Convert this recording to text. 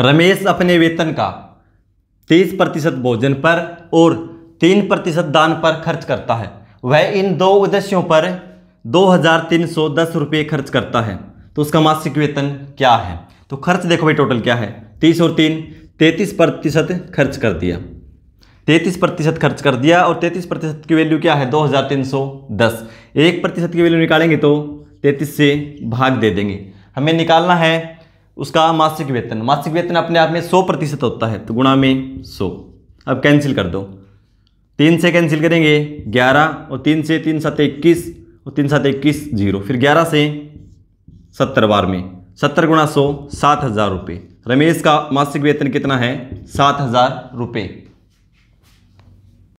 रमेश अपने वेतन का तीस प्रतिशत भोजन पर और तीन प्रतिशत दान पर खर्च करता है वह इन दो उद्देश्यों पर दो हज़ार तीन सौ दस रुपये खर्च करता है तो उसका मासिक वेतन क्या है तो खर्च देखो भाई टोटल क्या है तीस और तीन तैंतीस प्रतिशत खर्च कर दिया तैंतीस प्रतिशत खर्च कर दिया और तैंतीस प्रतिशत की वैल्यू क्या है दो हज़ार तीन सौ दस एक प्रतिशत की वैल्यू निकालेंगे तो तैंतीस से भाग दे देंगे हमें निकालना है उसका मासिक वेतन मासिक वेतन अपने आप में सौ प्रतिशत होता है तो गुणा में सौ अब कैंसिल कर दो तीन से कैंसिल करेंगे ग्यारह और तीन से तीन सात इक्कीस और तीन सात इक्कीस जीरो फिर ग्यारह से सत्तर बार में सत्तर गुणा सौ सात हज़ार रुपये रमेश का मासिक वेतन कितना है सात हज़ार रुपये